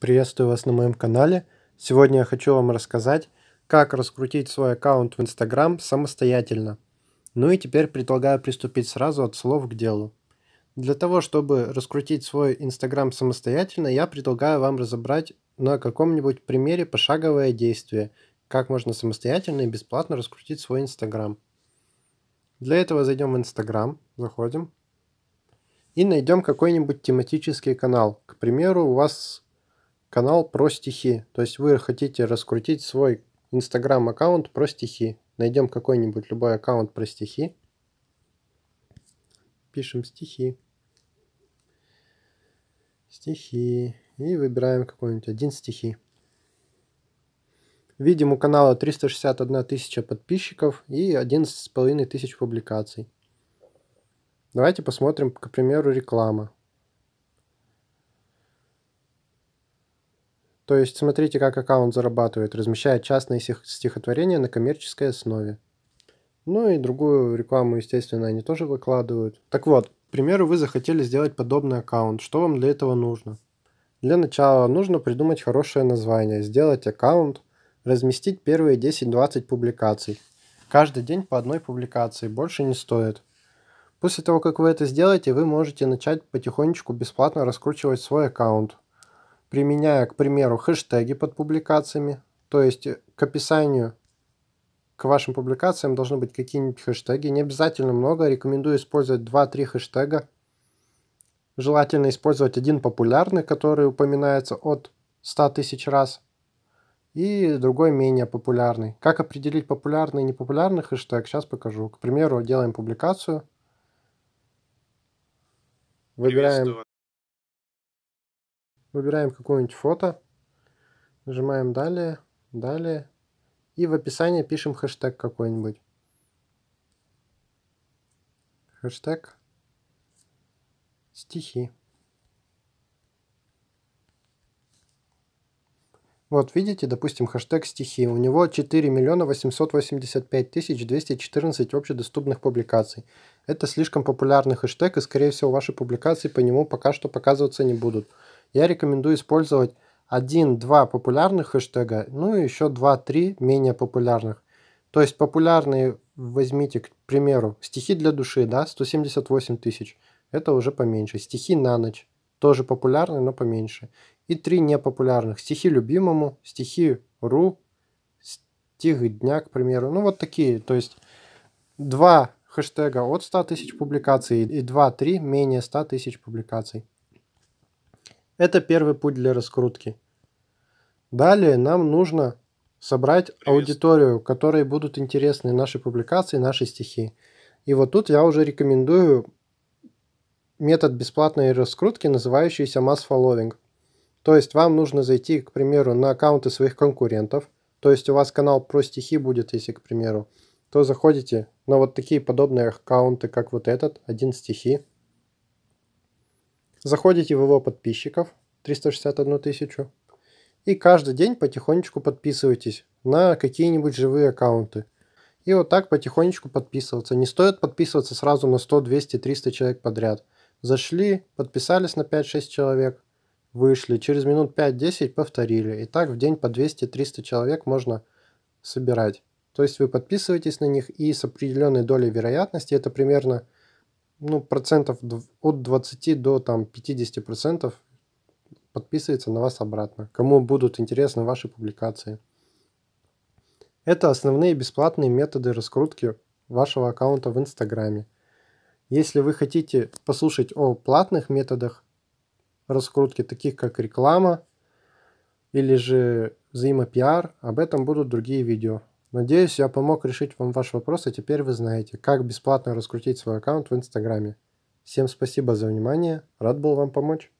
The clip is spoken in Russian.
Приветствую вас на моем канале. Сегодня я хочу вам рассказать, как раскрутить свой аккаунт в Instagram самостоятельно. Ну и теперь предлагаю приступить сразу от слов к делу. Для того, чтобы раскрутить свой Instagram самостоятельно, я предлагаю вам разобрать на каком-нибудь примере пошаговое действие, как можно самостоятельно и бесплатно раскрутить свой Instagram. Для этого зайдем в Instagram, заходим, и найдем какой-нибудь тематический канал. К примеру, у вас канал про стихи. То есть вы хотите раскрутить свой Инстаграм аккаунт про стихи. Найдем какой-нибудь любой аккаунт про стихи. Пишем стихи. Стихи. И выбираем какой-нибудь один стихи. Видим у канала 361 тысяча подписчиков и 11,5 тысяч публикаций. Давайте посмотрим, к примеру, реклама. То есть смотрите, как аккаунт зарабатывает, размещает частные стихотворения на коммерческой основе. Ну и другую рекламу, естественно, они тоже выкладывают. Так вот, к примеру, вы захотели сделать подобный аккаунт. Что вам для этого нужно? Для начала нужно придумать хорошее название, сделать аккаунт, разместить первые 10-20 публикаций. Каждый день по одной публикации, больше не стоит. После того, как вы это сделаете, вы можете начать потихонечку бесплатно раскручивать свой аккаунт применяя, к примеру, хэштеги под публикациями, то есть э, к описанию к вашим публикациям должны быть какие-нибудь хэштеги. Не обязательно много, рекомендую использовать 2-3 хэштега. Желательно использовать один популярный, который упоминается от 100 тысяч раз, и другой менее популярный. Как определить популярный и непопулярный хэштег, сейчас покажу. К примеру, делаем публикацию. Выбираем Выбираем какое-нибудь фото. Нажимаем «Далее», «Далее». И в описании пишем хэштег какой-нибудь. Хэштег «Стихи». Вот видите, допустим, хэштег стихи. У него 4 миллиона 885 тысяч 214 общедоступных публикаций. Это слишком популярный хэштег, и, скорее всего, ваши публикации по нему пока что показываться не будут я рекомендую использовать один-два популярных хэштега, ну и еще два-три менее популярных. То есть популярные возьмите, к примеру, стихи для души, да, 178 тысяч, это уже поменьше. Стихи на ночь, тоже популярные, но поменьше. И три непопулярных. Стихи любимому, стихи ру, стих дня, к примеру. Ну, вот такие. То есть два хэштега от 100 тысяч публикаций и 2-3 менее 100 тысяч публикаций. Это первый путь для раскрутки. Далее нам нужно собрать Привет. аудиторию, которой будут интересны наши публикации, наши стихи. И вот тут я уже рекомендую метод бесплатной раскрутки, называющийся mass following. То есть вам нужно зайти, к примеру, на аккаунты своих конкурентов. То есть у вас канал про стихи будет, если, к примеру, то заходите на вот такие подобные аккаунты, как вот этот, один стихи, Заходите в его подписчиков, 361 тысячу, и каждый день потихонечку подписывайтесь на какие-нибудь живые аккаунты. И вот так потихонечку подписываться. Не стоит подписываться сразу на 100, 200, 300 человек подряд. Зашли, подписались на 5-6 человек, вышли, через минут 5-10 повторили. И так в день по 200-300 человек можно собирать. То есть вы подписываетесь на них и с определенной долей вероятности, это примерно ну, процентов от 20 до там 50 процентов подписывается на вас обратно, кому будут интересны ваши публикации. Это основные бесплатные методы раскрутки вашего аккаунта в Инстаграме. Если вы хотите послушать о платных методах раскрутки, таких как реклама или же взаимопиар, об этом будут другие видео. Надеюсь, я помог решить вам ваш вопрос, и теперь вы знаете, как бесплатно раскрутить свой аккаунт в Инстаграме. Всем спасибо за внимание, рад был вам помочь.